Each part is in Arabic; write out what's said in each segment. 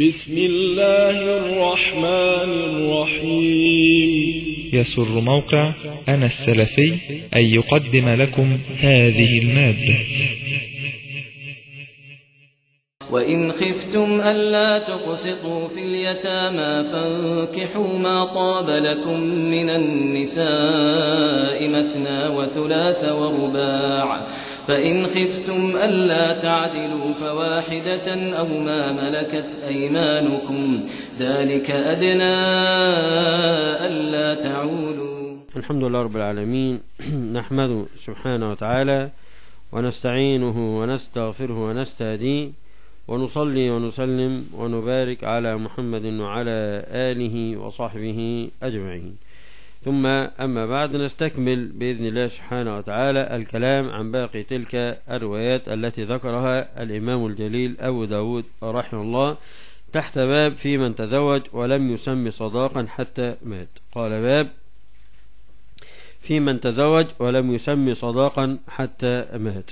بسم الله الرحمن الرحيم يسر موقع أنا السلفي أن يقدم لكم هذه المادة وإن خفتم ألا تقسطوا في اليتامى فانكحوا ما طاب لكم من النساء مثنى وثلاث ورباع فإن خفتم ألا تعدلوا فواحدة أو ما ملكت أيمانكم ذلك أدنى ألا تعولوا الحمد لله رب العالمين نحمده سبحانه وتعالى ونستعينه ونستغفره ونستهديه ونصلي ونسلم ونبارك على محمد وعلى آله وصحبه أجمعين ثم أما بعد نستكمل بإذن الله سبحانه وتعالى الكلام عن باقي تلك الروايات التي ذكرها الإمام الجليل أبو داود رحمه الله تحت باب في من تزوج ولم يسمي صداقا حتى مات قال باب في من تزوج ولم يسمي صداقا حتى مات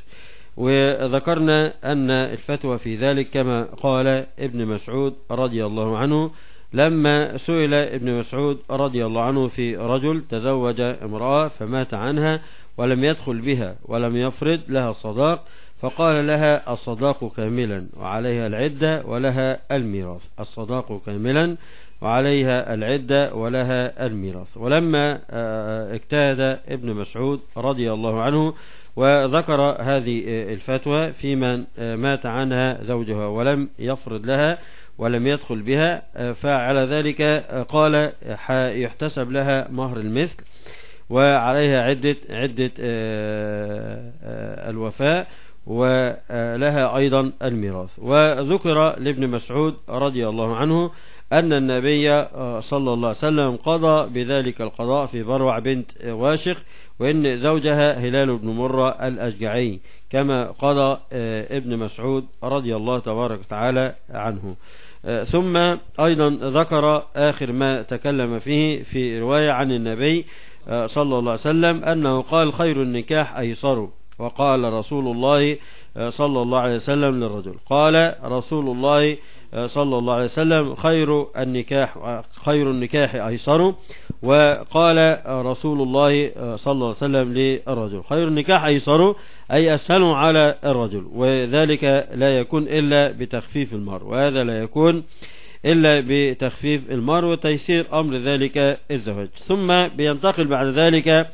وذكرنا أن الفتوى في ذلك كما قال ابن مسعود رضي الله عنه لما سئل ابن مسعود رضي الله عنه في رجل تزوج امرأة فمات عنها ولم يدخل بها ولم يفرض لها الصداق فقال لها الصداق كاملا وعليها العدة ولها الميراث الصداق كاملا وعليها العدة ولها الميراث ولما آه، آه، اجتهد ابن مسعود رضي الله عنه وذكر هذه آه، الفتوى في من مات عنها زوجها ولم يفرض لها ولم يدخل بها آه، فعلى ذلك آه، قال يحتسب لها مهر المثل وعليها عدة عدة آه، الوفاء ولها أيضا الميراث وذكر لابن مسعود رضي الله عنه أن النبي صلى الله عليه وسلم قضى بذلك القضاء في بروع بنت واشق وإن زوجها هلال بن مرة الأشجعي كما قضى ابن مسعود رضي الله تبارك وتعالى عنه آه، ثم أيضا ذكر آخر ما تكلم فيه في رواية عن النبي آه، صلى الله عليه وسلم أنه قال خير النكاح أيسره وقال رسول الله آه، صلى الله عليه وسلم للرجل قال رسول الله صلى الله عليه وسلم خير النكاح خير النكاح أيسره وقال رسول الله صلى الله عليه وسلم للرجل خير النكاح أيسره أي أسهل على الرجل وذلك لا يكون إلا بتخفيف المر وهذا لا يكون إلا بتخفيف المر وتيسير أمر ذلك الزواج ثم بينتقل بعد ذلك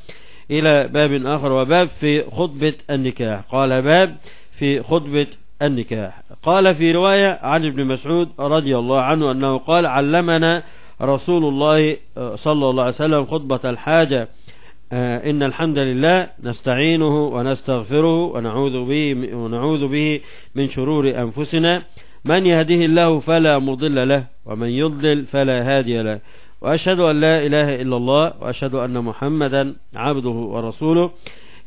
إلى باب آخر وباب في خطبة النكاح قال باب في خطبة النكاح قال في رواية عن ابن مسعود رضي الله عنه أنه قال علمنا رسول الله آه، صلى الله عليه وسلم خطبة الحاجة آه، إن الحمد لله نستعينه ونستغفره ونعوذ به, ونعوذ به من شرور أنفسنا من يهده الله فلا مضل له ومن يضلل فلا هادي له وأشهد أن لا إله إلا الله وأشهد أن محمدا عبده ورسوله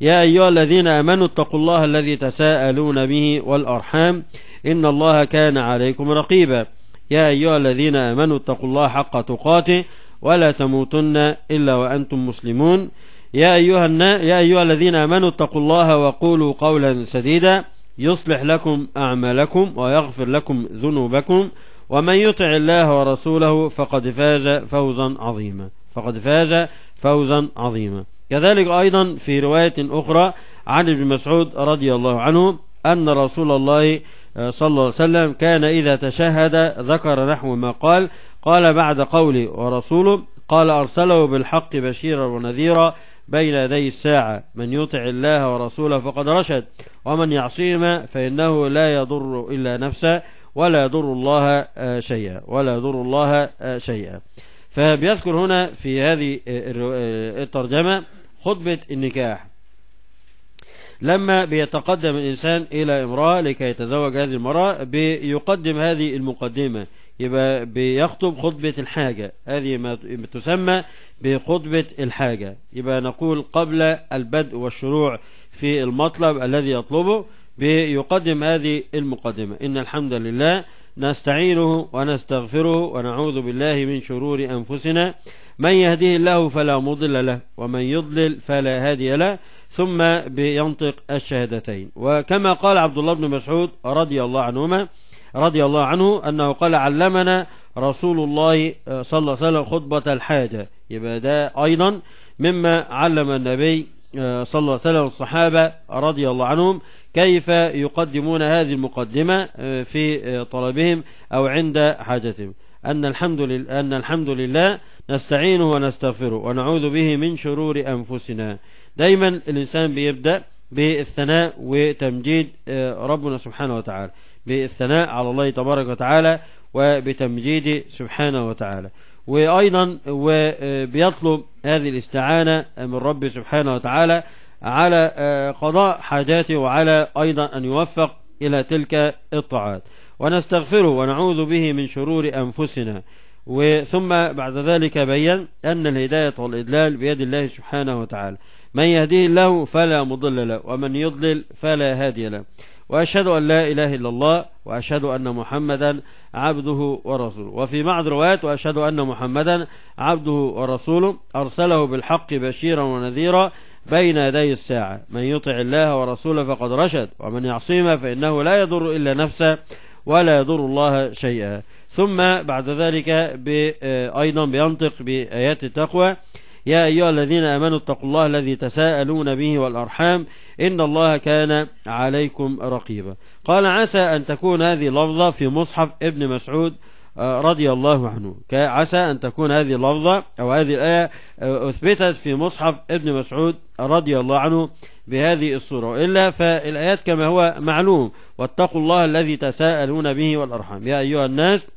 يا أيها الذين آمنوا اتقوا الله الذي تساءلون به والأرحام إن الله كان عليكم رقيبا يا أيها الذين آمنوا اتقوا الله حق تقاته ولا تموتن إلا وأنتم مسلمون يا أيها, يا أيها الذين آمنوا اتقوا الله وقولوا قولا سديدا يصلح لكم أعمالكم ويغفر لكم ذنوبكم ومن يطع الله ورسوله فقد فاز فوزا عظيما فقد فاز فوزا عظيما كذلك أيضا في رواية أخرى عن ابن مسعود رضي الله عنه أن رسول الله آه، صلى الله عليه وسلم كان إذا تشهد ذكر نحو ما قال قال بعد قولي ورسوله قال أرسله بالحق بشيرا ونذيرا بين يدي الساعة من يطع الله ورسوله فقد رشد ومن يعصيهما فإنه لا يضر إلا نفسه ولا يضر الله آه، شيئا ولا يضر الله آه، شيئا فبيذكر هنا في هذه الترجمة خطبة النكاح لما بيتقدم الإنسان إلى امرأة لكي يتزوج هذه المرأة بيقدم هذه المقدمة يبقى بيخطب خطبة الحاجة هذه ما تسمى بخطبة الحاجة يبقى نقول قبل البدء والشروع في المطلب الذي يطلبه بيقدم هذه المقدمة إن الحمد لله نستعينه ونستغفره ونعوذ بالله من شرور أنفسنا من يهديه الله فلا مضل له ومن يضلل فلا هادي له ثم بينطق الشهادتين وكما قال عبد الله بن مسعود رضي الله عنهما رضي الله عنه أنه قال علمنا رسول الله آه، صلى الله عليه وسلم خطبة الحاجة يبقى ده أيضا مما علم النبي آه، صلى الله عليه وسلم الصحابة رضي الله عنهم كيف يقدمون هذه المقدمة آه، في طلبهم أو عند حاجتهم أن الحمد, لله أن الحمد لله نستعينه ونستغفره ونعوذ به من شرور أنفسنا دايما الإنسان بيبدأ بالثناء وتمجيد آه، ربنا سبحانه وتعالى بالثناء على الله تبارك وتعالى وبتمجيده سبحانه وتعالى وأيضا وبيطلب آه، هذه الاستعانة من رب سبحانه وتعالى على آه، قضاء حاجاته وعلى أيضا أن يوفق إلى تلك الطاعات ونستغفره ونعوذ به من شرور أنفسنا ثم بعد ذلك بين أن الهداية والإدلال بيد الله سبحانه وتعالى من يهديه الله فلا مضل له ومن يضلل فلا هادي له وأشهد أن لا إله إلا الله وأشهد أن محمدا عبده ورسوله وفي بعض روايات وأشهد أن محمدا عبده ورسوله أرسله بالحق بشيرا ونذيرا بين يدي الساعة من يطع الله ورسوله فقد رشد ومن يعصيهما فإنه لا يضر إلا نفسه ولا يضر الله شيئا ثم بعد ذلك آه، أيضا بينطق بآيات التقوى يا أيها الذين أمنوا اتقوا الله الذي تساءلون به والأرحام إن الله كان عليكم رقيبا قال عسى أن تكون هذه لفظة في مصحف ابن مسعود رضي الله عنه عسى أن تكون هذه اللفظة أو هذه الآية آه، أثبتت في مصحف ابن مسعود رضي الله عنه بهذه الصورة وإلا فالآيات كما هو معلوم واتقوا الله الذي تساءلون به والأرحام يا أيها الناس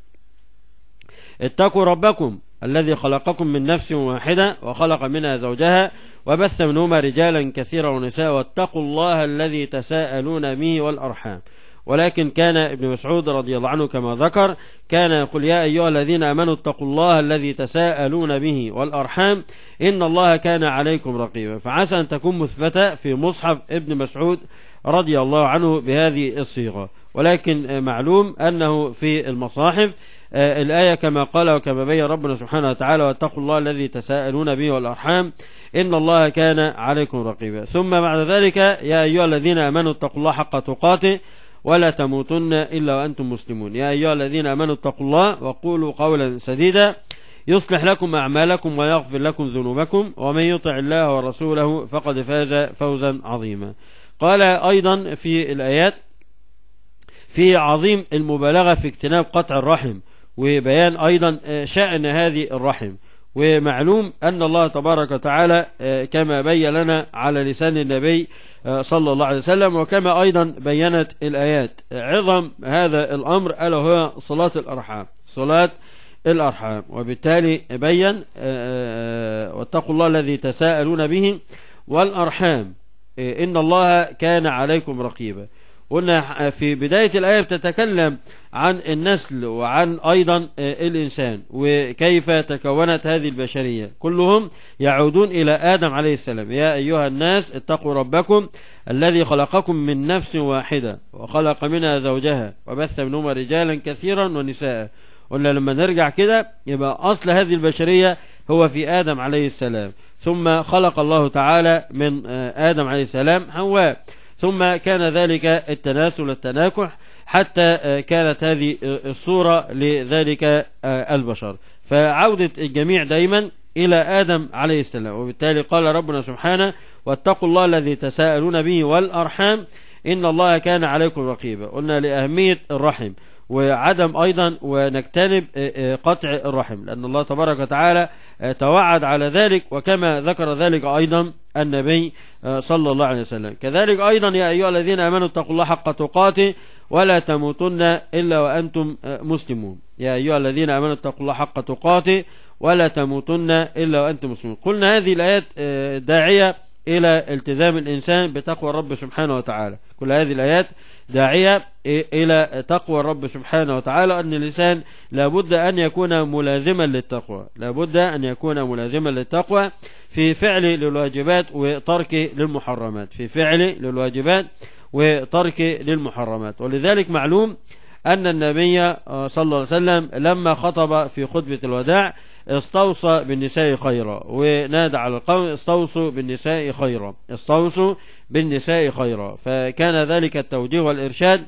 اتقوا ربكم الذي خلقكم من نفس واحدة وخلق منها زوجها وبث منهما رجالا كثيرا ونساء واتقوا الله الذي تساءلون به والأرحام ولكن كان ابن مسعود رضي الله عنه كما ذكر كان يقول يا أيها الذين أمنوا اتقوا الله الذي تساءلون به والأرحام إن الله كان عليكم رقيبا فعسى أن تكون مثبتة في مصحف ابن مسعود رضي الله عنه بهذه الصيغة ولكن معلوم أنه في المصاحف آه، الآية كما قال وكما بين ربنا سبحانه وتعالى واتقوا الله الذي تساءلون به والأرحام إن الله كان عليكم رقيبا ثم بعد ذلك يا أيها الذين أمنوا اتقوا الله حق تقاته ولا تموتن إلا وأنتم مسلمون يا أيها الذين أمنوا اتقوا الله وقولوا قولا سديدا يصلح لكم أعمالكم ويغفر لكم ذنوبكم ومن يطع الله ورسوله فقد فاز فوزا عظيما قال أيضا في الآيات في عظيم المبالغة في اجتناب قطع الرحم وبيان أيضا آه، شأن هذه الرحم ومعلوم أن الله تبارك وتعالى آه، كما بين لنا على لسان النبي آه، صلى الله عليه وسلم وكما أيضا بينت الآيات عظم هذا الأمر ألا هو صلاة الأرحام صلاة الأرحام وبالتالي بين آه، واتقوا الله الذي تساءلون به والأرحام إن الله كان عليكم رقيبا قلنا في بداية الآية بتتكلم عن النسل وعن أيضا آه، الإنسان وكيف تكونت هذه البشرية كلهم يعودون إلى آدم عليه السلام يا أيها الناس اتقوا ربكم الذي خلقكم من نفس واحدة وخلق منها زوجها وبث منهما رجالا كثيرا ونساء قلنا لما نرجع كده يبقى أصل هذه البشرية هو في آدم عليه السلام ثم خلق الله تعالى من آه، آدم عليه السلام حواء ثم كان ذلك التناسل التناكح حتى آه، كانت هذه آه، الصورة لذلك آه، البشر فعودة الجميع دايما إلى آدم عليه السلام وبالتالي قال ربنا سبحانه واتقوا الله الذي تساءلون به والأرحام إن الله كان عليكم رقيبا قلنا لأهمية الرحم وعدم أيضا ونجتنب آه، آه، قطع الرحم لأن الله تبارك وتعالى آه، توعد على ذلك وكما ذكر ذلك أيضا النبي صلى الله عليه وسلم كذلك أيضا يا أيها الذين أمنوا اتقوا الله حق تقاته ولا تموتن إلا وأنتم مسلمون يا أيها الذين أمنوا اتقوا الله حق تقاته ولا تموتن إلا وأنتم مسلمون قلنا هذه الآيات داعية إلى التزام الإنسان بتقوى الرب سبحانه وتعالى كل هذه الآيات داعية إلى تقوى الرب سبحانه وتعالى أن الإنسان لابد أن يكون ملازما للتقوى لابد أن يكون ملازما للتقوى في فعل للواجبات وترك للمحرمات في فعل للواجبات وترك للمحرمات ولذلك معلوم أن النبي آه، صلى الله عليه وسلم لما خطب في خطبة الوداع استوصى بالنساء خيرا ونادى على القوم استوصوا بالنساء خيرا استوصوا بالنساء خيرا فكان ذلك التوجيه والإرشاد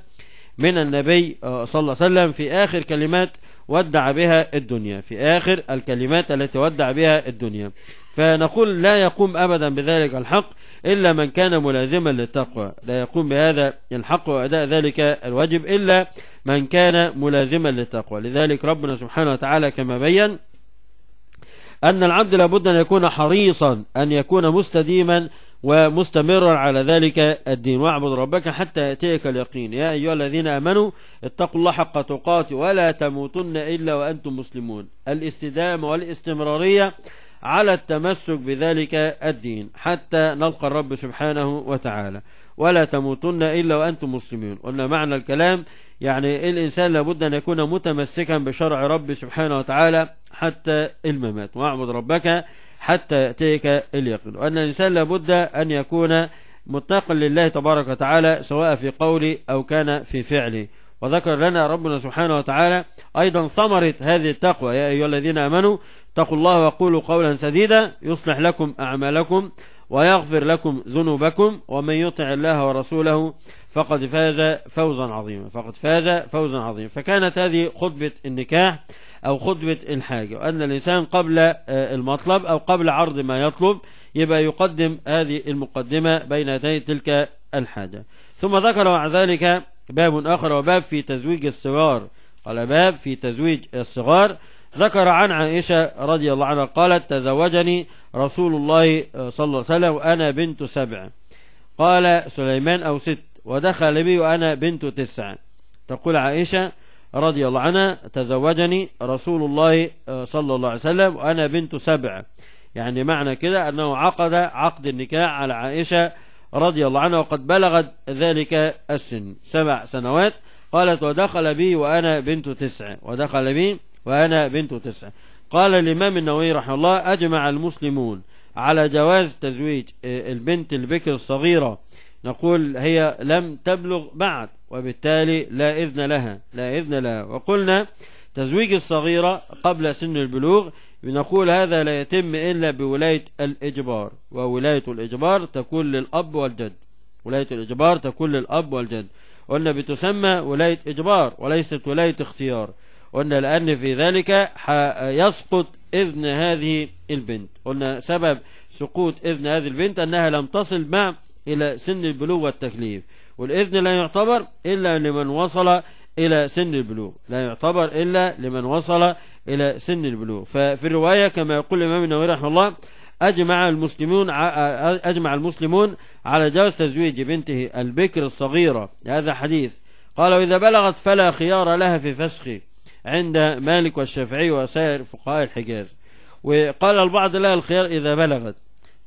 من النبي آه، صلى الله عليه وسلم في آخر كلمات ودع بها الدنيا في آخر الكلمات التي ودع بها الدنيا فنقول لا يقوم أبدا بذلك الحق إلا من كان ملازما للتقوى لا يقوم بهذا الحق وأداء ذلك الواجب إلا من كان ملازما للتقوى لذلك ربنا سبحانه وتعالى كما بين أن العبد لابد أن يكون حريصا أن يكون مستديما ومستمرا على ذلك الدين واعبد ربك حتى يأتيك اليقين يا أيها الذين آمنوا اتقوا الله حق تقاته ولا تموتن إلا وأنتم مسلمون الاستدامة والاستمرارية على التمسك بذلك الدين حتى نلقى الرب سبحانه وتعالى ولا تموتن إلا وأنتم مسلمون قلنا معنى الكلام يعني الإنسان لابد أن يكون متمسكا بشرع رب سبحانه وتعالى حتى الممات واعبد ربك حتى يأتيك اليقين وأن الإنسان لابد أن يكون متقا لله تبارك وتعالى سواء في قولي أو كان في فعله وذكر لنا ربنا سبحانه وتعالى أيضا ثمرة هذه التقوى يا أيها الذين أمنوا اتقوا الله وقولوا قولا سديدا يصلح لكم أعمالكم ويغفر لكم ذنوبكم ومن يطع الله ورسوله فقد فاز فوزا عظيما فقد فاز فوزا عظيما فكانت هذه خطبة النكاح أو خطبة الحاجة وأن الإنسان قبل آه، المطلب أو قبل عرض ما يطلب يبقى يقدم هذه المقدمة بين يدي تلك الحاجة ثم ذكر مع ذلك باب آخر وباب في تزويج الصغار قال باب في تزويج الصغار ذكر عن عائشة رضي الله عنها قالت تزوجني رسول الله آه، صلى الله عليه وسلم وأنا بنت سبع قال سليمان أو ست ودخل بي وأنا بنت تسع تقول عائشة رضي الله عنها تزوجني رسول الله آه، صلى الله عليه وسلم وأنا بنت سبع يعني معنى كده أنه عقد عقد النكاح على عائشة رضي الله عنها وقد بلغت ذلك السن سبع سنوات قالت ودخل بي وأنا بنت تسع ودخل بي وأنا بنت تسع قال الإمام النووي رحمه الله أجمع المسلمون على جواز تزويج آه، البنت البكر الصغيرة نقول هي لم تبلغ بعد وبالتالي لا إذن لها لا إذن لها وقلنا تزويج الصغيرة قبل سن البلوغ نقول هذا لا يتم إلا بولاية الإجبار وولاية الإجبار تكون للأب والجد ولاية الإجبار تكون للأب والجد قلنا بتسمى ولاية إجبار وليست ولاية اختيار قلنا لأن في ذلك يسقط إذن هذه البنت قلنا سبب سقوط إذن هذه البنت أنها لم تصل مع إلى سن البلوغ والتكليف والإذن لا يعتبر إلا لمن وصل إلى سن البلوغ لا يعتبر إلا لمن وصل إلى سن البلوغ ففي الرواية كما يقول الإمام النووي رحمه الله أجمع المسلمون أجمع المسلمون على جواز تزويج بنته البكر الصغيرة هذا حديث قال وإذا بلغت فلا خيار لها في فسخ عند مالك والشافعي وسائر فقهاء الحجاز وقال البعض لها الخيار إذا بلغت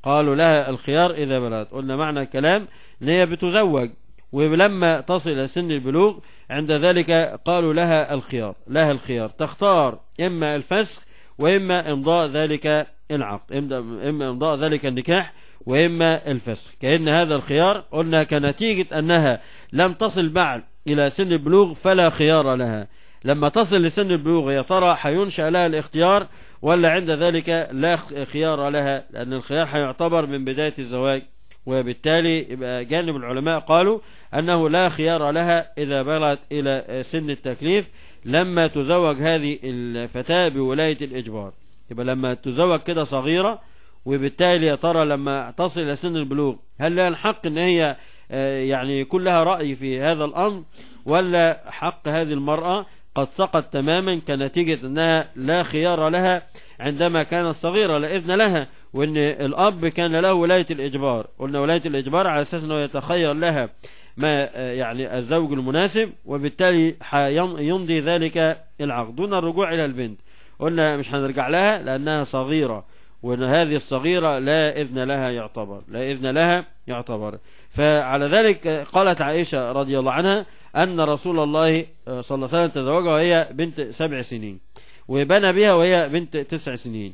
قالوا لها الخيار إذا بلغت قلنا معنى الكلام ان هي بتزوج ولما تصل إلى سن البلوغ عند ذلك قالوا لها الخيار لها الخيار تختار إما الفسخ وإما إمضاء ذلك العقد إما إمضاء ذلك النكاح وإما الفسخ كأن هذا الخيار قلنا كنتيجة أنها لم تصل بعد إلى سن البلوغ فلا خيار لها لما تصل لسن البلوغ يا ترى هينشأ لها الاختيار ولا عند ذلك لا خيار لها لأن الخيار هيعتبر من بداية الزواج وبالتالي يبقى جانب العلماء قالوا أنه لا خيار لها إذا بلغت إلى سن التكليف لما تزوج هذه الفتاة بولاية الإجبار يبقى لما تزوج كده صغيرة وبالتالي يا ترى لما تصل إلى سن البلوغ هل لها الحق أن هي آه، يعني يكون لها رأي في هذا الأمر ولا حق هذه المرأة قد سقط تماما كنتيجة أنها لا خيار لها عندما كانت صغيرة لا إذن لها وأن الأب كان له ولاية الإجبار قلنا ولاية الإجبار على أساس أنه يتخير لها ما يعني الزوج المناسب وبالتالي يمضي ذلك العقد دون الرجوع إلى البنت قلنا مش هنرجع لها لأنها صغيرة وأن هذه الصغيرة لا إذن لها يعتبر لا إذن لها يعتبر فعلى ذلك قالت عائشة رضي الله عنها أن رسول الله آه، صلى الله عليه وسلم تزوجها وهي بنت سبع سنين وبنى بها وهي بنت تسع سنين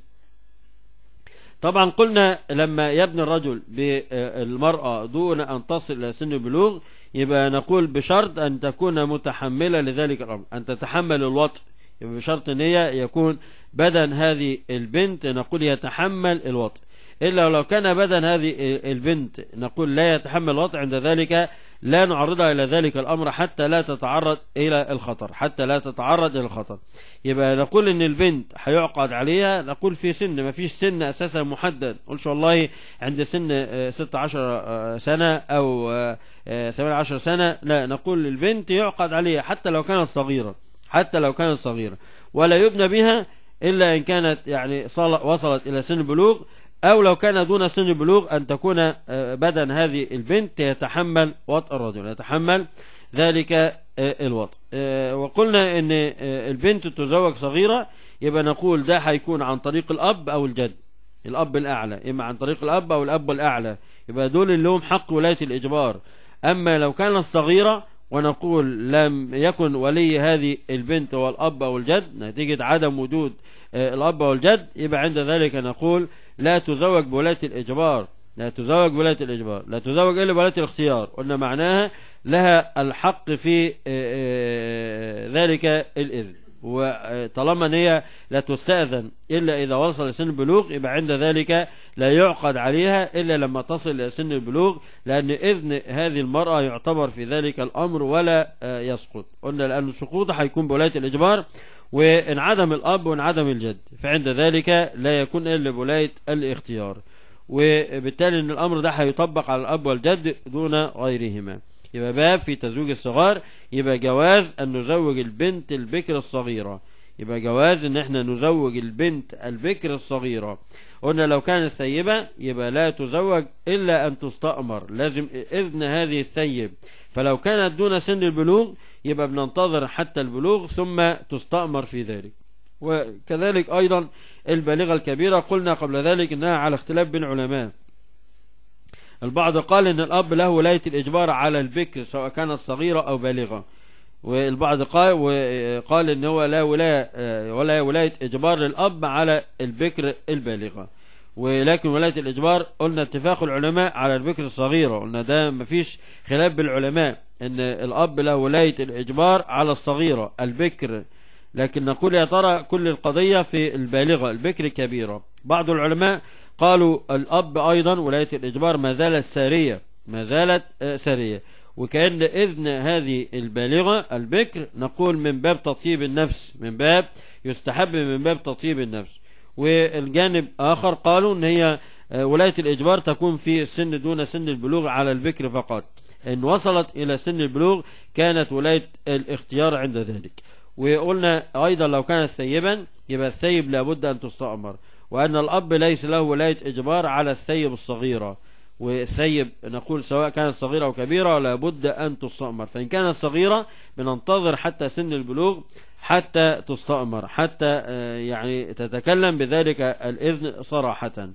طبعا قلنا لما يبني الرجل بالمرأة آه، دون أن تصل إلى سن البلوغ يبقى نقول بشرط أن تكون متحملة لذلك الأمر أن تتحمل الوطء بشرط أن هي يكون بدن هذه البنت نقول يتحمل الوطء إلا ولو كان بدن هذه البنت نقول لا يتحمل الوضع عند ذلك لا نعرضها إلى ذلك الأمر حتى لا تتعرض إلى الخطر حتى لا تتعرض إلى الخطر يبقى نقول إن البنت هيعقد عليها نقول في سن ما فيش سن أساسا محدد شو الله عند سن 16 آه، آه، سنة أو 18 آه، سنة لا نقول البنت يعقد عليها حتى لو كانت صغيرة حتى لو كانت صغيرة ولا يبنى بها إلا إن كانت يعني وصلت إلى سن البلوغ أو لو كان دون سن البلوغ أن تكون آه، بدن هذه البنت يتحمل وطء الرجل يتحمل ذلك آه، الوطء آه، وقلنا أن البنت تزوج صغيرة يبقى نقول ده هيكون عن طريق الأب أو الجد الأب الأعلى إما عن طريق الأب أو الأب الأعلى يبقى دول اللي هم حق ولاية الإجبار أما لو كانت صغيرة ونقول لم يكن ولي هذه البنت والأب أو الجد نتيجة عدم وجود الأب أو الجد يبقى عند ذلك نقول لا تزوج بولاية الإجبار لا تزوج بولاية الإجبار لا تزوج إلا بولاية الاختيار قلنا معناها لها الحق في آه، آه، ذلك الإذن وطالما ان هي لا تستأذن إلا إذا وصل لسن البلوغ يبقى عند ذلك لا يعقد عليها إلا لما تصل إلى سن البلوغ لأن إذن هذه المرأة يعتبر في ذلك الأمر ولا آه، يسقط قلنا لأن السقوط هيكون بولاية الإجبار وانعدم الأب وانعدم الجد فعند ذلك لا يكون إلا بولاية الاختيار وبالتالي ان الأمر ده هيطبق على الأب والجد دون غيرهما يبقى باب في تزويج الصغار يبقى جواز أن نزوج البنت البكر الصغيرة يبقى جواز ان احنا نزوج البنت البكر الصغيرة قلنا لو كانت ثيبة يبقى لا تزوج الا ان تستأمر لازم اذن هذه الثيب فلو كانت دون سن البلوغ يبقى بننتظر حتى البلوغ ثم تستأمر في ذلك وكذلك أيضا البالغة الكبيرة قلنا قبل ذلك أنها على اختلاف بين علماء البعض قال أن الأب له ولاية الإجبار على البكر سواء كانت صغيرة أو بالغة والبعض قال وقال ان هو لا ولايه ولا ولايه اجبار للاب على البكر البالغه ولكن ولاية الإجبار قلنا اتفاق العلماء على البكر الصغيرة قلنا ده مفيش خلاف بالعلماء ان الأب له ولاية الإجبار على الصغيرة البكر لكن نقول يا ترى كل القضية في البالغة البكر كبيرة بعض العلماء قالوا الأب أيضا ولاية الإجبار ما زالت سارية ما زالت آه، سارية وكأن إذن هذه البالغة البكر نقول من باب تطيب النفس من باب يستحب من باب تطيب النفس والجانب آخر قالوا أن هي آه، ولاية الإجبار تكون في السن دون سن البلوغ على البكر فقط إن وصلت إلى سن البلوغ كانت ولاية الاختيار عند ذلك وقلنا أيضا لو كانت ثيبا يبقى الثيب لابد أن تستأمر وأن الأب ليس له ولاية إجبار على الثيب الصغيرة وثيب نقول سواء كانت صغيرة أو كبيرة لابد أن تستأمر فإن كانت صغيرة بننتظر حتى سن البلوغ حتى تستأمر حتى آه، يعني تتكلم بذلك الإذن صراحة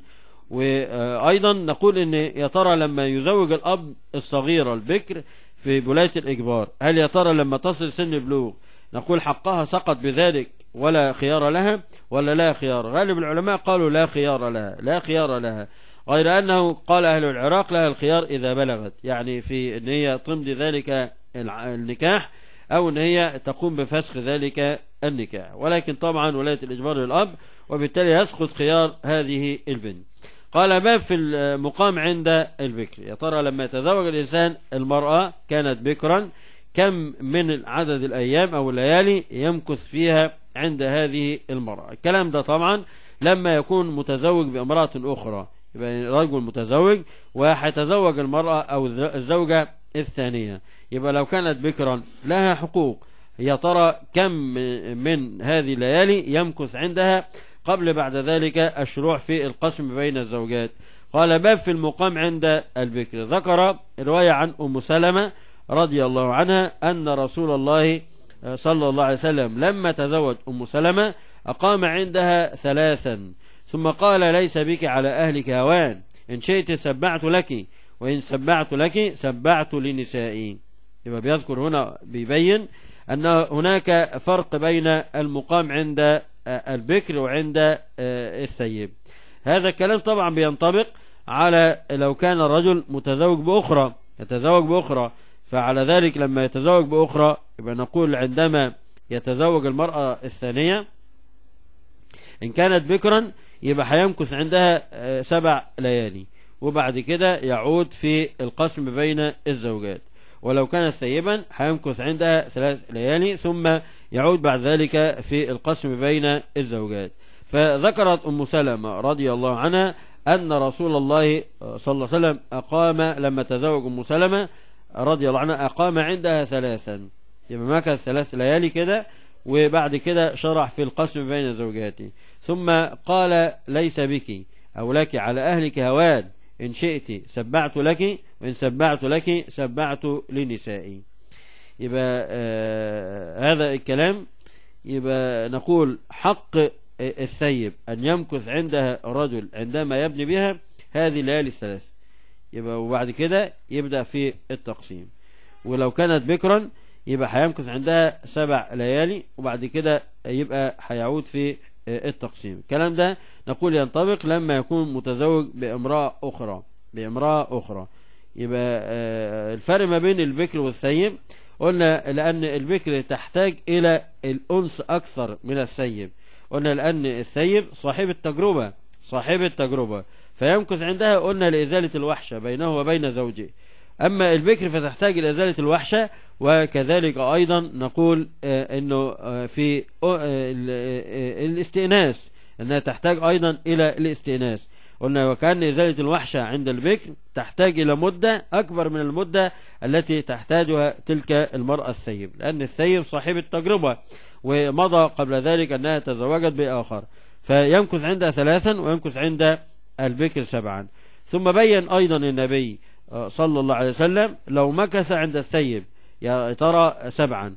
وأيضا نقول أن يا ترى لما يزوج الأب الصغيرة البكر في بلاية الإجبار هل يا ترى لما تصل سن البلوغ نقول حقها سقط بذلك ولا خيار لها ولا لا خيار غالب العلماء قالوا لا خيار لها لا خيار لها غير أنه قال أهل العراق لها الخيار إذا بلغت يعني في أن هي تمضي ذلك النكاح أو أن هي تقوم بفسخ ذلك النكاح ولكن طبعا ولاية الإجبار للأب وبالتالي يسقط خيار هذه البنت قال ما في المقام عند البكر يا ترى لما يتزوج الإنسان المرأة كانت بكرا كم من عدد الأيام أو الليالي يمكث فيها عند هذه المرأة الكلام ده طبعا لما يكون متزوج بامرأة أخرى يبقى رجل متزوج وهيتزوج المرأة أو الزوجة الثانية يبقى لو كانت بكرا لها حقوق يا ترى كم من هذه الليالي يمكث عندها قبل بعد ذلك الشروع في القسم بين الزوجات قال باب في المقام عند البكر ذكر رواية عن أم سلمة رضي الله عنها أن رسول الله صلى الله عليه وسلم لما تزوج أم سلمة أقام عندها ثلاثا ثم قال ليس بك على أهلك هوان إن شئت سبعت لك وإن سبعت لك سبعت لنسائي يبقى بيذكر هنا بيبين أن هناك فرق بين المقام عند آه، البكر وعند آه، الثيب هذا الكلام طبعا بينطبق على لو كان الرجل متزوج بأخرى يتزوج بأخرى فعلى ذلك لما يتزوج بأخرى يبقى نقول عندما يتزوج المرأة الثانية إن كانت بكرا يبقى هيمكث عندها آه، سبع ليالي وبعد كده يعود في القسم بين الزوجات ولو كانت ثيبا هيمكث عندها ثلاث ليالي ثم يعود بعد ذلك في القسم بين الزوجات فذكرت أم سلمة رضي الله عنها أن رسول الله آه، صلى الله عليه وسلم أقام لما تزوج أم سلمة رضي الله عنها أقام عندها ثلاثا يبقى مكث ثلاث ليالي كده وبعد كده شرح في القسم بين زوجاته ثم قال ليس بك أو لك على أهلك هواد إن شئت سبعت لك وإن سبعت لك سبعت لنسائي يبقى آه هذا الكلام يبقى نقول حق آه، الثيب أن يمكث عندها رجل عندما يبني بها هذه الليالي الثلاث يبقى وبعد كده يبدأ في التقسيم ولو كانت بكرا يبقى هيمكث عندها سبع ليالي وبعد كده يبقى هيعود في آه، التقسيم الكلام ده نقول ينطبق لما يكون متزوج بامرأة أخرى بامرأة أخرى يبقى آه، الفرق ما بين البكر والثيب قلنا لأن البكر تحتاج إلى الأنس أكثر من الثيب قلنا لأن الثيب صاحب التجربة صاحب التجربة فيمكث عندها قلنا لإزالة الوحشة بينه وبين زوجه أما البكر فتحتاج إلى إزالة الوحشة وكذلك أيضا نقول آه، أنه آه، في آه، الاستئناس أنها تحتاج أيضا إلى الاستئناس قلنا وكأن إزالة الوحشة عند البكر تحتاج إلى مدة أكبر من المدة التي تحتاجها تلك المرأة الثيب لأن الثيب صاحب التجربة ومضى قبل ذلك أنها تزوجت بآخر فيمكث عندها ثلاثا ويمكث عند البكر سبعا ثم بين أيضا النبي آه، صلى الله عليه وسلم لو مكث عند الثيب يا ترى سبعا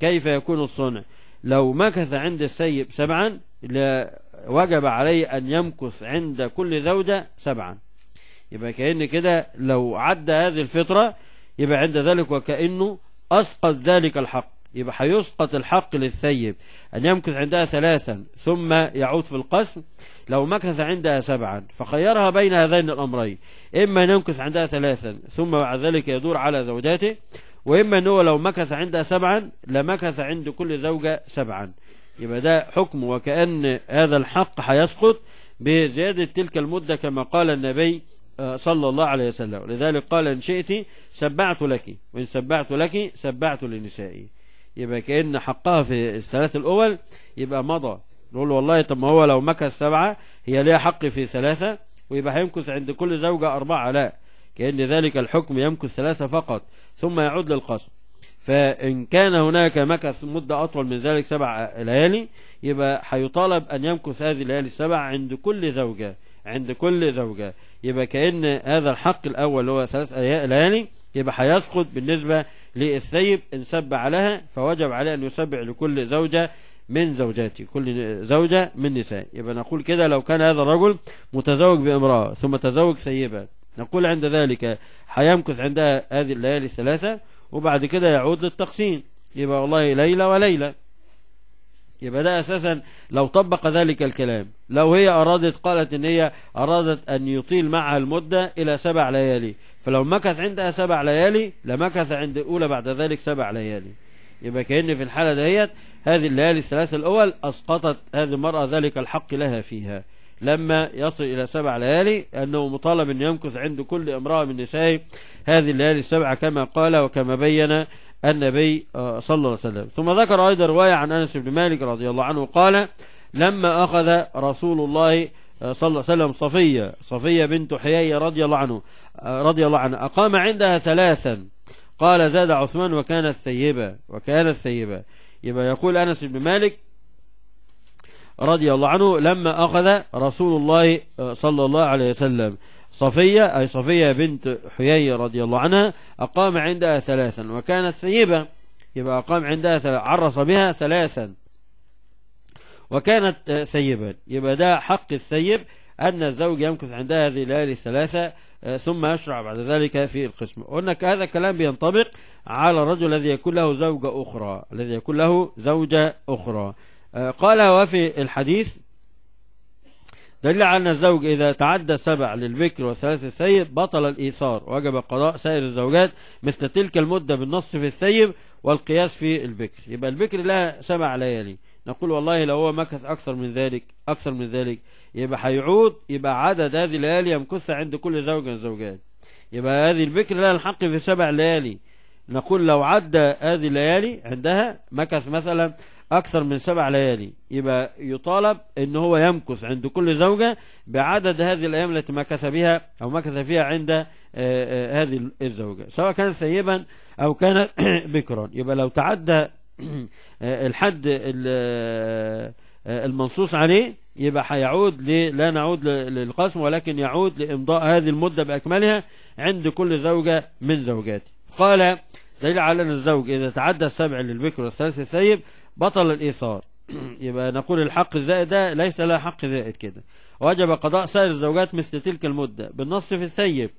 كيف يكون الصنع لو مكث عند السيب سبعا وجب عليه أن يمكث عند كل زوجة سبعا يبقى كأن كده لو عد هذه الفطرة يبقى عند ذلك وكأنه أسقط ذلك الحق يبقى هيسقط الحق للثيب أن يمكث عندها ثلاثا ثم يعود في القسم لو مكث عندها سبعا فخيرها بين هذين الأمرين إما أن يمكث عندها ثلاثا ثم بعد ذلك يدور على زوجاته وإما أنه لو مكث عندها سبعا لمكث عند كل زوجة سبعا يبقى ده حكم وكأن هذا الحق هيسقط بزيادة تلك المدة كما قال النبي آه، صلى الله عليه وسلم لذلك قال إن شئت سبعت لك وإن سبعت لك سبعت لنسائي يبقى كأن حقها في الثلاث الأول يبقى مضى نقول والله طب ما هو لو مكث سبعة هي ليها حق في ثلاثة ويبقى هيمكث عند كل زوجة أربعة لا كأن ذلك الحكم يمكث ثلاثة فقط ثم يعود للقصر فإن كان هناك مكث مدة أطول من ذلك سبع ليالي يبقى هيطالب أن يمكث هذه الليالي السبع عند كل زوجة عند كل زوجة يبقى كأن هذا الحق الأول اللي هو ثلاث ليالي يبقى هيسقط بالنسبة للثيب إن سب عليها فوجب عليه أن يسبع لكل زوجة من زوجاتي كل زوجة من نساء يبقى نقول كده لو كان هذا الرجل متزوج بامرأة ثم تزوج سيبة نقول عند ذلك هيمكث عندها هذه الليالي الثلاثة وبعد كده يعود للتقسيم يبقى والله ليلة وليلة يبقى ده أساسا لو طبق ذلك الكلام لو هي أرادت قالت إن هي أرادت أن يطيل معها المدة إلى سبع ليالي فلو مكث عندها سبع ليالي لمكث عند الأولى بعد ذلك سبع ليالي يبقى كأن في الحالة دهيت هذه الليالي الثلاثة الأول أسقطت هذه المرأة ذلك الحق لها فيها لما يصل إلى سبع ليالي أنه مطالب أن يمكث عند كل امرأة من نسائه هذه الليالي السبعة كما قال وكما بين النبي آه، صلى الله عليه وسلم ثم ذكر أيضا رواية عن أنس بن مالك رضي الله عنه قال لما أخذ رسول الله آه، صلى الله عليه وسلم صفية صفية بنت حيي رضي الله عنه رضي الله عنه أقام عندها ثلاثا قال زاد عثمان وكان الثيبة وكان الثيبة يبقى يقول أنس بن مالك رضي الله عنه لما أخذ رسول الله صلى الله عليه وسلم صفية أي صفية بنت حيي رضي الله عنها أقام عندها ثلاثا وكانت ثيبة يبقى أقام عندها ثلاثا عرص بها ثلاثا وكانت ثيبا يبقى ده حق الثيب أن الزوج يمكث عندها هذه الليالي الثلاثة آه، ثم يشرع بعد ذلك في القسم قلنا هذا الكلام بينطبق على الرجل الذي يكون له زوجة أخرى الذي يكون له زوجة أخرى آه، قال وفي الحديث دل على أن الزوج إذا تعدى سبع للبكر وثلاث الثيب بطل الإيثار وجب قضاء سائر الزوجات مثل تلك المدة بالنص في الثيب والقياس في البكر يبقى البكر لها سبع ليالي نقول والله لو هو مكث أكثر من ذلك أكثر من ذلك يبقى هيعود يبقى عدد هذه الليالي يمكثها عند كل زوج من الزوجات يبقى هذه البكر لها الحق في سبع ليالي نقول لو عدى هذه الليالي عندها مكث مثلا أكثر من سبع ليالي يبقى يطالب إن هو يمكث عند كل زوجة بعدد هذه الأيام التي مكث بها أو مكث فيها عند آه، آه، هذه الزوجة سواء كان سيبا أو كان بكرا يبقى لو تعدى الحد آه، المنصوص عليه يبقى هيعود لا نعود للقسم ولكن يعود لإمضاء هذه المدة بأكملها عند كل زوجة من زوجاته قال دليل على أن الزوج إذا تعدى السبع للبكر والثلاث الثيب بطل الإيثار يبقى نقول الحق الزائد ده ليس له حق زائد كده وجب قضاء سائر الزوجات مثل تلك المدة بالنص في الثيب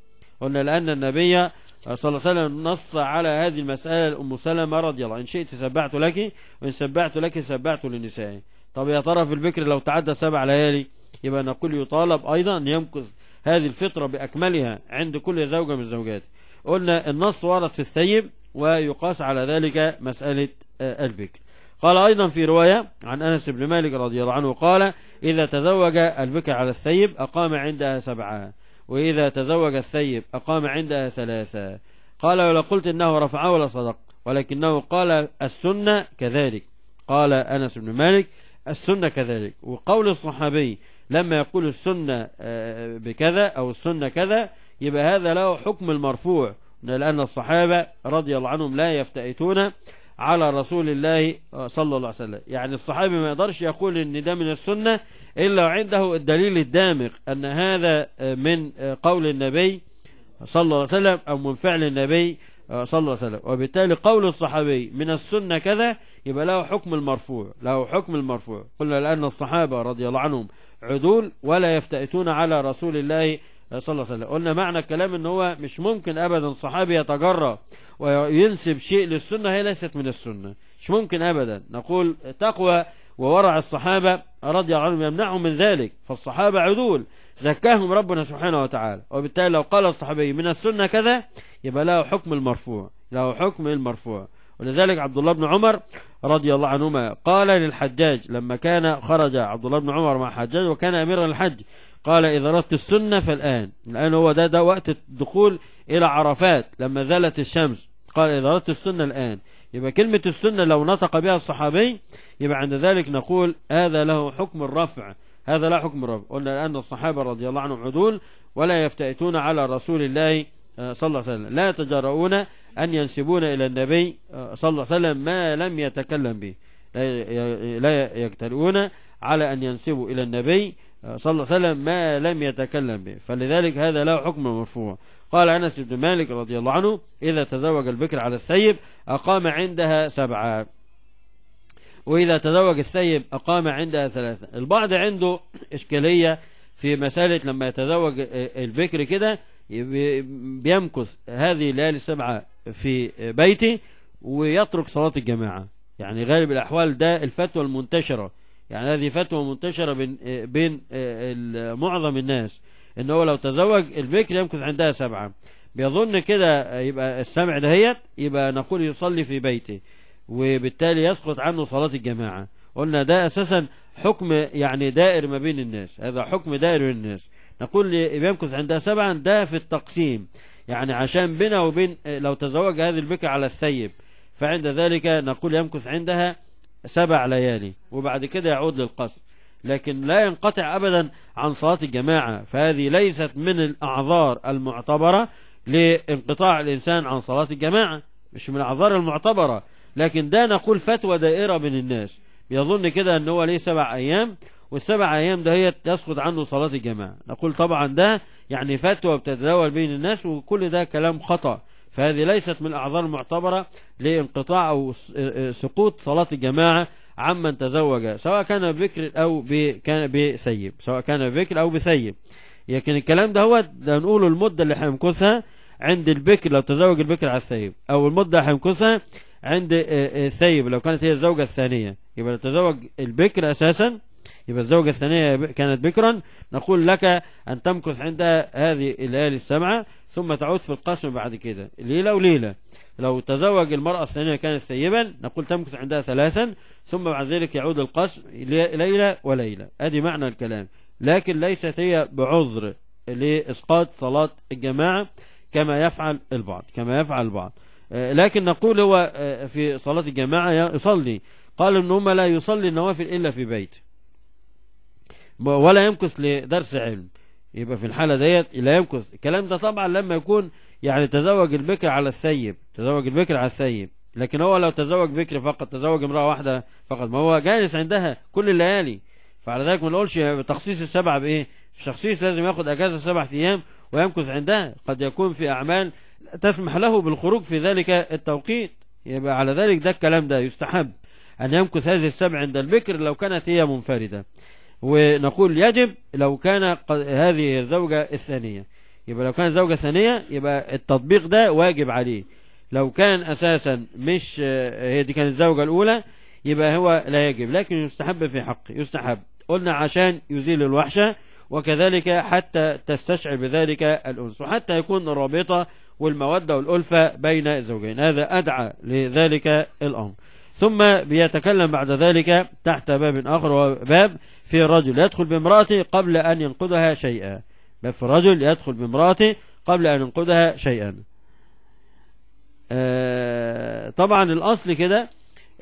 قلنا لأن النبي صلى الله عليه وسلم نص على هذه المسألة لام سلمة رضي الله إن شئت سبعت لك وإن سبعت لك سبعت لنسائي. طب يا ترى في البكر لو تعدى سبع ليالي يبقى نقول يطالب أيضا أن يمكث هذه الفطرة بأكملها عند كل زوجة من الزوجات قلنا النص ورد في الثيب ويقاس على ذلك مسألة آه، البكر قال أيضا في رواية عن أنس بن مالك رضي الله عنه قال إذا تزوج البكر على الثيب أقام عندها سبعة وإذا تزوج الثيب أقام عندها ثلاثة قال ولو قلت إنه رفعه ولا صدق ولكنه قال السنة كذلك قال أنس بن مالك السنة كذلك وقول الصحابي لما يقول السنة آه، بكذا أو السنة كذا يبقى هذا له حكم المرفوع لأن الصحابة رضي الله عنهم لا يفتئتون على رسول الله آه، صلى الله عليه وسلم يعني الصحابي ما يقدرش يقول ان ده من السنة إلا عنده الدليل الدامق أن هذا آه، من قول النبي صلى الله عليه وسلم أو من فعل النبي آه، صلى الله عليه وسلم وبالتالي قول الصحابي من السنة كذا يبقى له حكم المرفوع له حكم المرفوع قلنا لأن الصحابة رضي الله عنهم عدول ولا يفتئتون على رسول الله آه، صلى الله عليه وسلم قلنا معنى الكلام ان هو مش ممكن ابدا صحابي يتجرى وينسب شيء للسنة هي ليست من السنة مش ممكن ابدا نقول تقوى وورع الصحابة رضي الله عنهم يمنعهم من ذلك فالصحابة عدول زكاهم ربنا سبحانه وتعالى وبالتالي لو قال الصحابي من السنة كذا يبقى له حكم المرفوع له حكم المرفوع ولذلك عبد الله بن عمر رضي الله عنهما قال للحجاج لما كان خرج عبد الله بن عمر مع حجاج وكان أميرا الحج قال إذا أردت السنة فالآن الآن هو ده, ده وقت الدخول إلى عرفات لما زالت الشمس قال إذا أردت السنة الآن يبقى كلمة السنة لو نطق بها الصحابي يبقى عند ذلك نقول هذا له حكم الرفع هذا لا حكم الرفع قلنا الآن الصحابة رضي الله عنهم عدول ولا يفتئتون على رسول الله آه، صلى الله عليه وسلم لا يتجرؤون أن ينسبون إلى النبي آه، صلى الله عليه وسلم ما لم يتكلم به لا يجترؤون على أن ينسبوا إلى النبي آه، صلى الله عليه وسلم ما لم يتكلم به فلذلك هذا له حكم مرفوع قال أنس بن مالك رضي الله عنه إذا تزوج البكر على الثيب أقام عندها سبعة وإذا تزوج الثيب أقام عندها ثلاثة البعض عنده إشكالية في مسألة لما يتزوج البكر كده بيمكث هذه الليالي السبعة في بيته ويترك صلاة الجماعة يعني غالب الأحوال ده الفتوى المنتشرة يعني هذه فتوى منتشرة بين بين معظم الناس ان هو لو تزوج البكر يمكث عندها سبعة بيظن كده يبقى السبع دهيت يبقى نقول يصلي في بيته وبالتالي يسقط عنه صلاة الجماعة قلنا ده أساسا حكم يعني دائر ما بين الناس هذا حكم دائر الناس نقول بيمكث عندها سبعا ده في التقسيم يعني عشان بنا وبين لو تزوج هذه البكة على الثيب فعند ذلك نقول يمكث عندها سبع ليالي وبعد كده يعود للقصر لكن لا ينقطع أبدا عن صلاة الجماعة فهذه ليست من الأعذار المعتبرة لانقطاع الإنسان عن صلاة الجماعة مش من الأعذار المعتبرة لكن ده نقول فتوى دائرة من الناس بيظن كده أنه ليه سبع أيام والسبع أيام ده هي تسقط عنه صلاة الجماعة نقول طبعا ده يعني فتوى بتتداول بين الناس وكل ده كلام خطأ فهذه ليست من الأعذار المعتبرة لانقطاع أو آه، آه، سقوط صلاة الجماعة عمن تزوج سواء كان بكر أو كان بثيب سواء كان بكر أو بثيب لكن الكلام ده هو ده نقول المدة اللي هيمكثها عند البكر لو تزوج البكر على الثيب أو المدة هيمكثها عند آه، الثيب لو كانت هي الزوجة الثانية يبقى لو تزوج البكر أساسا يبقى الزوجة الثانية كانت بكرا نقول لك أن تمكث عندها هذه الليالي السبعة ثم تعود في القسم بعد كده ليلة وليلة لو تزوج المرأة الثانية كانت ثيبا نقول تمكث عندها ثلاثا ثم بعد ذلك يعود القسم ليلة وليلة أدي معنى الكلام لكن ليست هي بعذر لإسقاط صلاة الجماعة كما يفعل البعض كما يفعل البعض آه، لكن نقول هو آه، في صلاة الجماعة يصلي قال ان هم لا يصلي النوافل الا في بيته ولا يمكث لدرس علم يبقى في الحالة ديت لا يمكث الكلام ده طبعا لما يكون يعني تزوج البكر على السيب تزوج البكر على السيب لكن هو لو تزوج بكر فقط تزوج امرأة واحدة فقط ما هو جالس عندها كل الليالي فعلى ذلك ما نقولش تخصيص السبعة بإيه تخصيص لازم ياخد أجازة سبعة أيام ويمكث عندها قد يكون في أعمال تسمح له بالخروج في ذلك التوقيت يبقى على ذلك ده الكلام ده يستحب أن يمكث هذه السبع عند البكر لو كانت هي منفردة ونقول يجب لو كان هذه الزوجة الثانية يبقى لو كان زوجة ثانية يبقى التطبيق ده واجب عليه لو كان أساسا مش آه، هي دي كانت الزوجة الأولى يبقى هو لا يجب لكن يستحب في حقه يستحب قلنا عشان يزيل الوحشة وكذلك حتى تستشعر بذلك الأنس وحتى يكون الرابطة والمودة والألفة بين الزوجين هذا أدعى لذلك الأمر ثم بيتكلم بعد ذلك تحت باب آخر باب في الرجل يدخل بامرأته قبل أن ينقذها شيئا باب في الرجل يدخل بامرأته قبل أن ينقذها شيئا آه، طبعا الأصل كده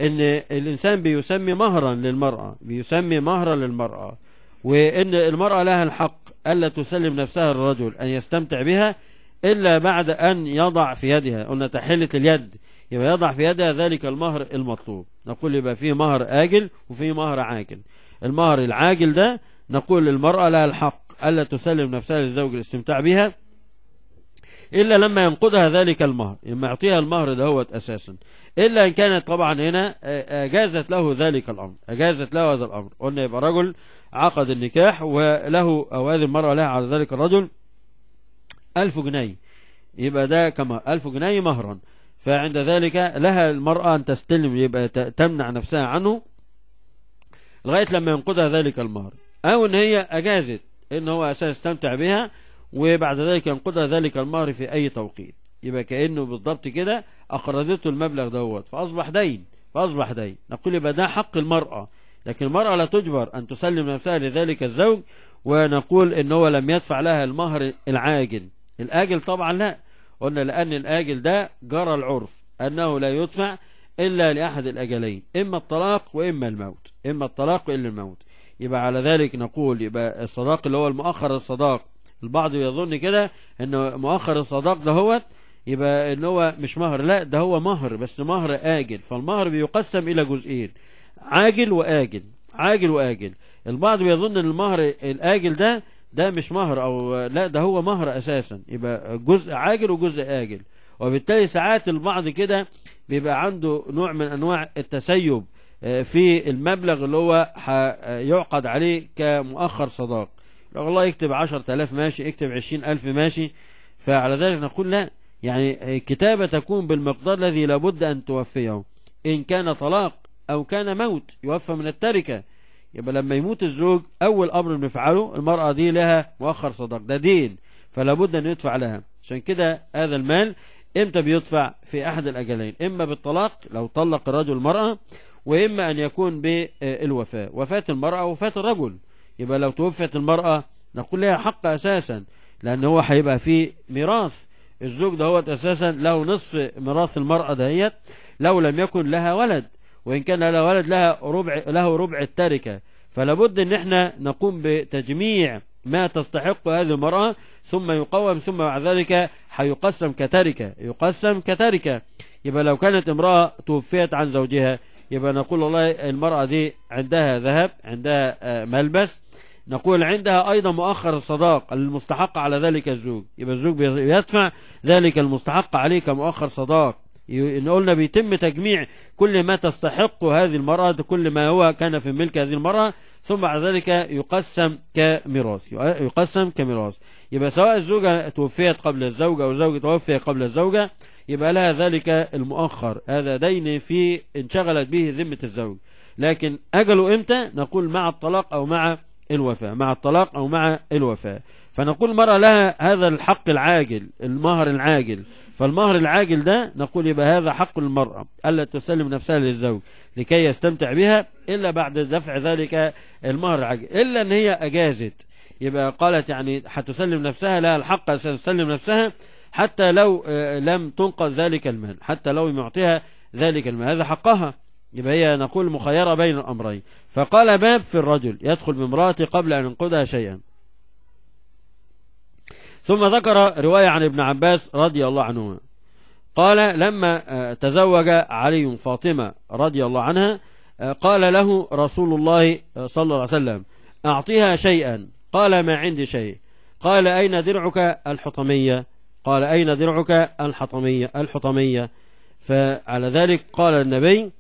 ان الإنسان بيسمي مهرا للمرأة بيسمي مهرا للمرأة وان المرأة لها الحق ألا تسلم نفسها الرجل أن يستمتع بها إلا بعد أن يضع في يدها قلنا تحلة اليد يبقى يضع في يدها ذلك المهر المطلوب نقول يبقى فيه مهر آجل وفيه مهر عاجل المهر العاجل ده نقول للمرأة لها الحق ألا تسلم نفسها للزوج الاستمتاع بها إلا لما ينقضها ذلك المهر لما يعطيها المهر ده هو أساسا إلا إن كانت طبعا هنا أجازت له ذلك الأمر أجازت له هذا الأمر قلنا يبقى رجل عقد النكاح وله أو هذه المرأة لها على ذلك الرجل ألف جنيه يبقى ده كما ألف جنيه مهرا فعند ذلك لها المرأة أن تستلم يبقى تمنع نفسها عنه لغاية لما ينقضها ذلك المهر أو أن هي أجازت أن هو أساس بها وبعد ذلك ينقضها ذلك المهر في أي توقيت يبقى كأنه بالضبط كده أقرضته المبلغ دوت فأصبح دين فأصبح دين نقول يبقى ده حق المرأة لكن المرأة لا تجبر أن تسلم نفسها لذلك الزوج ونقول أنه لم يدفع لها المهر العاجل الآجل طبعا لا قلنا لأن الآجل ده جرى العرف أنه لا يدفع إلا لأحد الأجلين إما الطلاق وإما الموت إما الطلاق وإلا الموت يبقى على ذلك نقول يبقى الصداق اللي هو المؤخر الصداق البعض يظن كده أن مؤخر الصداق ده هو يبقى أن هو مش مهر لا ده هو مهر بس مهر آجل فالمهر بيقسم إلى جزئين عاجل وآجل عاجل وآجل البعض بيظن أن المهر الآجل ده ده مش مهر او لا ده هو مهر اساسا يبقى جزء عاجل وجزء اجل وبالتالي ساعات البعض كده بيبقى عنده نوع من انواع التسيب آه، في المبلغ اللي هو هيعقد آه، عليه كمؤخر صداق لو الله يكتب 10000 ماشي اكتب 20000 ماشي فعلى ذلك نقول لا يعني الكتابة تكون بالمقدار الذي لابد أن توفيه إن كان طلاق أو كان موت يوفى من التركة يبقى لما يموت الزوج اول امر بنفعله المرأة دي لها مؤخر صداق ده دين فلا بد ان يدفع لها عشان كده هذا المال امتى بيدفع في احد الاجلين اما بالطلاق لو طلق الرجل المرأة واما ان يكون بالوفاة وفاة المرأة وفاة الرجل يبقى لو توفيت المرأة نقول لها حق اساسا لان هو هيبقى في ميراث الزوج دهوت اساسا له نصف ميراث المرأة دهيت لو لم يكن لها ولد وإن كان لها ولد لها ربع له ربع التركة فلابد ان احنا نقوم بتجميع ما تستحق هذه المرأة ثم يقوم ثم بعد ذلك هيقسم كتركة يقسم كتركة يبقى لو كانت امرأة توفيت عن زوجها يبقى نقول والله المرأة دي عندها ذهب عندها آه، ملبس نقول عندها أيضا مؤخر الصداق المستحق على ذلك الزوج يبقى الزوج بيدفع ذلك المستحق عليه كمؤخر صداق إن قلنا بيتم تجميع كل ما تستحق هذه المرأة كل ما هو كان في ملك هذه المرأة ثم بعد ذلك يقسم كميراث يقسم كميراث يبقى سواء الزوجة توفيت قبل الزوجة أو الزوجة توفي قبل الزوجة يبقى لها ذلك المؤخر هذا دين في انشغلت به ذمة الزوج لكن أجله إمتى نقول مع الطلاق أو مع الوفاة مع الطلاق أو مع الوفاة فنقول المرأة لها هذا الحق العاجل المهر العاجل فالمهر العاجل ده نقول يبقى هذا حق المرأة ألا تسلم نفسها للزوج لكي يستمتع بها إلا بعد دفع ذلك المهر العاجل إلا أن هي أجازت يبقى قالت يعني هتسلم نفسها لها الحق ستسلم نفسها حتى لو آه، لم تنقذ ذلك المال حتى لو يعطيها ذلك المال هذا حقها يبقى هي نقول مخيرة بين الأمرين فقال باب في الرجل يدخل بامرأته قبل أن ينقذها شيئا ثم ذكر رواية عن ابن عباس رضي الله عنهما قال لما آه، تزوج علي فاطمة رضي الله عنها آه، قال له رسول الله آه، صلى الله عليه وسلم أعطيها شيئا قال ما عندي شيء قال أين درعك الحطمية قال أين درعك الحطمية الحطمية فعلى ذلك قال النبي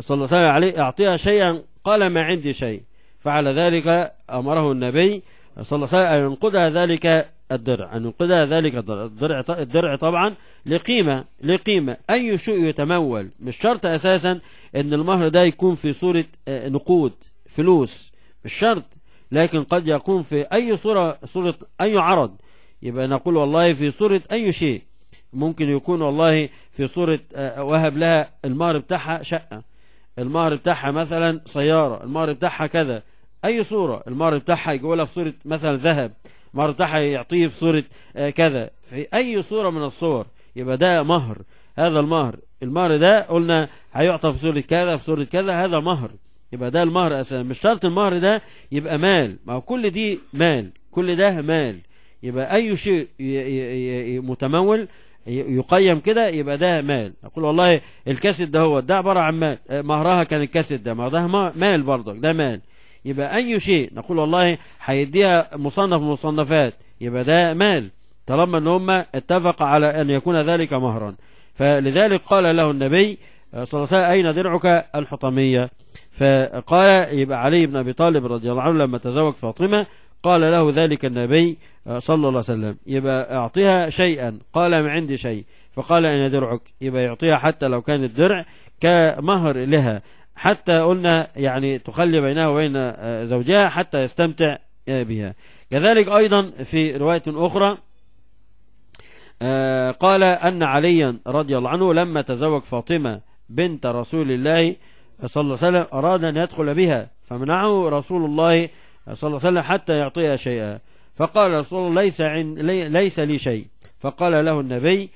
صلى الله عليه أعطيها شيئا قال ما عندي شيء فعلى ذلك أمره النبي صلى الله عليه وسلم أن ينقذها ذلك الدرع أن ينقذها ذلك الدرع الدرع طبعا لقيمة لقيمة أي شيء يتمول مش شرط أساسا أن المهر ده يكون في صورة آه، نقود فلوس مش شرط لكن قد يكون في أي صورة صورة أي عرض يبقى نقول والله في صورة أي شيء ممكن يكون والله في صورة آه، وهب لها المهر بتاعها شقة المهر بتاعها مثلا سيارة المهر بتاعها كذا أي صورة المهر بتاعها يجولها في صورة مثلا ذهب المهر بتاعها يعطيه في صورة آه، كذا في أي صورة من الصور يبقى ده مهر هذا المهر المهر ده قلنا هيعطى في صورة كذا في صورة كذا هذا مهر يبقى ده المهر أساسا مش شرط المهر ده يبقى مال ما هو كل دي مال كل ده مال يبقى أي شيء متمول يقيم كده يبقى ده مال اقول والله الكاسيت ده هو ده عباره عن مال مهرها كان الكاسيت ده مهرها مال برضك ده مال يبقى اي شيء نقول والله هيديها مصنف مصنفات يبقى ده مال طالما ان هم اتفق على ان يكون ذلك مهرا فلذلك قال له النبي آه، صلى الله عليه وسلم اين درعك الحطميه فقال يبقى علي بن ابي طالب رضي الله عنه لما تزوج فاطمه قال له ذلك النبي آه، صلى الله عليه وسلم يبقى اعطيها شيئا قال ما عندي شيء فقال انا درعك يبقى يعطيها حتى لو كان الدرع كمهر لها حتى قلنا يعني تخلي بينها وبين آه، زوجها حتى يستمتع آه، بها كذلك أيضا في رواية أخرى قال أن عليا رضي الله عنه لما تزوج فاطمة بنت رسول الله صلى الله عليه وسلم أراد أن يدخل بها فمنعه رسول الله صلى الله عليه وسلم حتى يعطيها شيئا فقال رسول الله ليس, عند ليس لي شيء فقال له النبي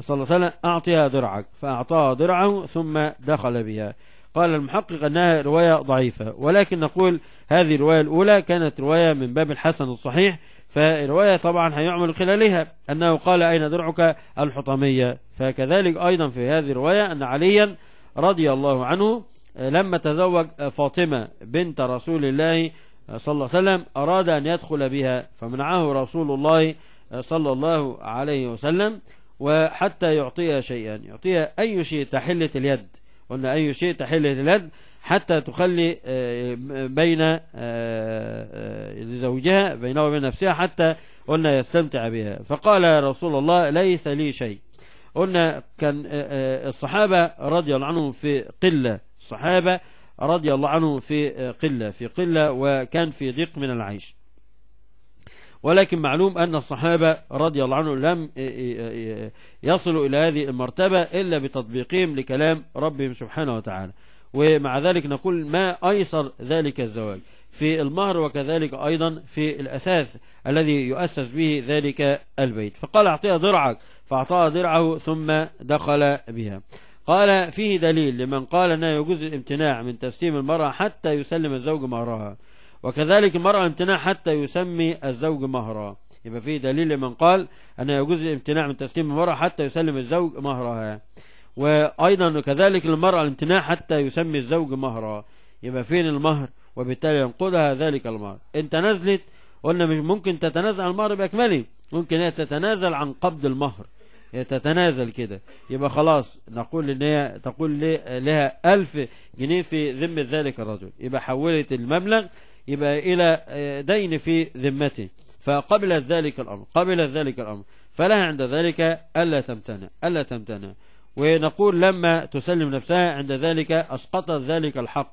صلى الله عليه وسلم أعطيها درعك فأعطاها درعه ثم دخل بها قال المحقق أنها رواية ضعيفة ولكن نقول هذه الرواية الأولى كانت رواية من باب الحسن الصحيح فالرواية طبعا هيعمل خلالها أنه قال أين درعك الحطمية فكذلك أيضا في هذه الرواية أن عليا رضي الله عنه لما تزوج فاطمة بنت رسول الله صلى الله عليه وسلم أراد أن يدخل بها فمنعه رسول الله صلى الله عليه وسلم وحتى يعطيها شيئا يعطيها أي شيء تحلة اليد قلنا أي شيء تحلة اليد حتى تخلي آه، بين آه، آه، زوجها بينه وبين نفسها حتى قلنا يستمتع بها فقال يا رسول الله ليس لي شيء قلنا كان الصحابة رضي الله عنهم في قلة الصحابة رضي الله عنه في آه، قلة في قلة وكان في ضيق من العيش ولكن معلوم أن الصحابة رضي الله عنهم لم آه، آه، يصلوا إلى هذه المرتبة إلا بتطبيقهم لكلام ربهم سبحانه وتعالى ومع ذلك نقول ما أيسر ذلك الزواج في المهر وكذلك أيضا في الأثاث الذي يؤسس به ذلك البيت فقال أعطيها درعك فأعطاها درعه ثم دخل بها قال فيه دليل لمن قال أنه يجوز الامتناع من تسليم المرأة حتى يسلم الزوج مهرها وكذلك المرأة الامتناع حتى يسمي الزوج مهرا يبقى فيه دليل لمن قال أنه يجوز الامتناع من تسليم المرأة حتى يسلم الزوج مهرها وأيضا كذلك المرأة الامتناع حتى يسمي الزوج مهرا يبقى فين المهر وبالتالي ينقضها ذلك المهر انت نزلت قلنا ممكن تتنازل عن المهر بأكمله ممكن هي تتنازل عن قبض المهر تتنازل كده يبقى خلاص نقول ان هي تقول لها 1000 جنيه في ذمة ذلك الرجل يبقى حولت المبلغ يبقى إلى آه، دين في ذمته فقبل ذلك الأمر قبل ذلك الأمر فلها عند ذلك ألا تمتنع ألا تمتنع ونقول لما تسلم نفسها عند ذلك أسقط ذلك الحق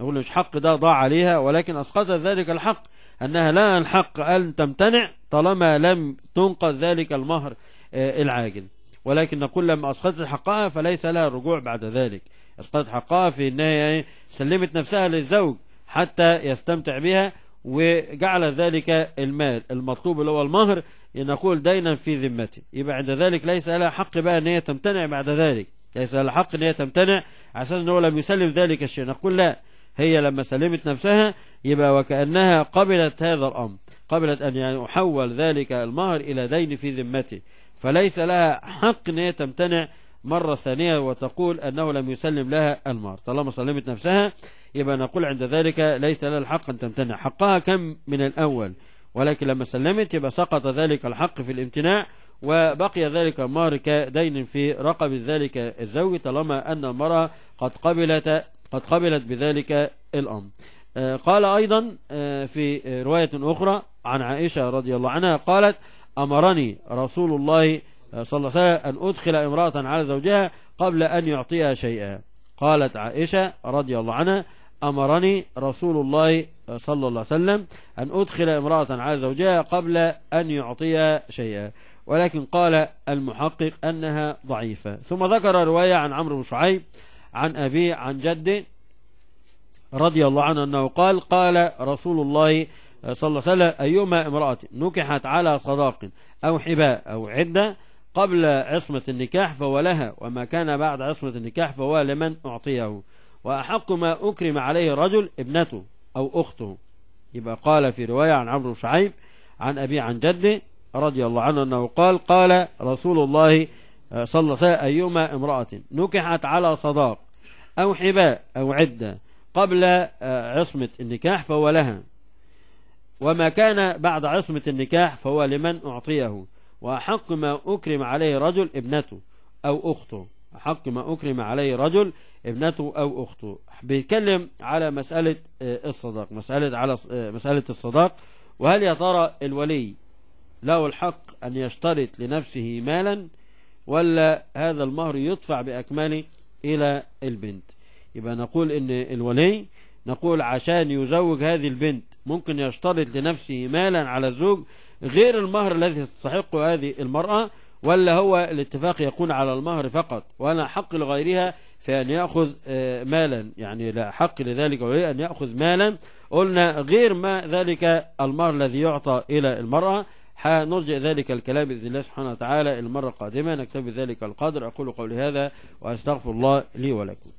نقول مش حق ده ضاع عليها ولكن أسقط ذلك الحق أنها لا الحق أن تمتنع طالما لم تنقذ ذلك المهر آه، العاجل ولكن نقول لما أسقطت حقها فليس لها الرجوع بعد ذلك أسقطت حقها في أنها إيه؟ سلمت نفسها للزوج حتى يستمتع بها وجعل ذلك المال المطلوب اللي هو المهر نقول دينا في ذمته يبقى إيه عند ذلك ليس لها حق بقى ان هي تمتنع بعد ذلك ليس لها حق ان هي تمتنع عشان انه لم يسلم ذلك الشيء نقول لا هي لما سلمت نفسها يبقى وكأنها قبلت هذا الأمر قبلت أن احول ذلك المهر إلى دين في ذمته فليس لها حق ان هي تمتنع مرة ثانية وتقول أنه لم يسلم لها المهر طالما سلمت نفسها يبقى نقول عند ذلك ليس لها الحق أن تمتنع حقها كم من الأول ولكن لما سلمت يبقى سقط ذلك الحق في الامتناع وبقي ذلك المهر كدين في رقب ذلك الزوج طالما أن المرأة قد قبلت قد قبلت بذلك الأمر آه، قال أيضا آه، في رواية أخرى عن عائشة رضي الله عنها قالت أمرني رسول الله آه، صلى الله عليه وسلم أن أدخل امرأة على زوجها قبل أن يعطيها شيئا قالت عائشة رضي الله عنها أمرني رسول الله آه، صلى الله عليه وسلم أن أدخل امرأة على زوجها قبل أن يعطيها شيئا ولكن قال المحقق أنها ضعيفة ثم ذكر رواية عن عمرو بن شعيب عن أبيه عن جده رضي الله عنه أنه قال قال رسول الله آه، صلى الله عليه وسلم أيما امرأة نكحت على صداق أو حباء أو عدة قبل عصمة النكاح فهو لها وما كان بعد عصمة النكاح فهو لمن أعطيه وأحق ما أكرم عليه رجل ابنته أو أخته يبقى قال في رواية عن عمرو شعيب عن أبي عن جده رضي الله عنه أنه قال قال رسول الله آه، صلى الله عليه وسلم أيما امرأة نكحت على صداق أو حباء أو عدة قبل آه، عصمة النكاح فهو لها وما كان بعد عصمة النكاح فهو لمن أعطيه وأحق ما أكرم عليه رجل ابنته أو أخته أحق ما أكرم عليه رجل ابنته أو أخته بيتكلم على مسألة آه، الصداق مسألة, على آه، مسألة الصداق وهل يا ترى الولي له الحق أن يشترط لنفسه مالا ولا هذا المهر يدفع بأكمله إلى البنت يبقى نقول إن الولي نقول عشان يزوج هذه البنت ممكن يشترط لنفسه مالا على الزوج غير المهر الذي تستحقه هذه المرأة ولا هو الاتفاق يكون على المهر فقط ولا حق لغيرها في أن يأخذ آه، مالا يعني لا حق لذلك ولي أن يأخذ مالا قلنا غير ما ذلك المهر الذي يعطى إلى المرأة حنرجع ذلك الكلام بإذن الله سبحانه وتعالى المرة القادمة نكتب ذلك القدر أقول قولي هذا وأستغفر الله لي ولكم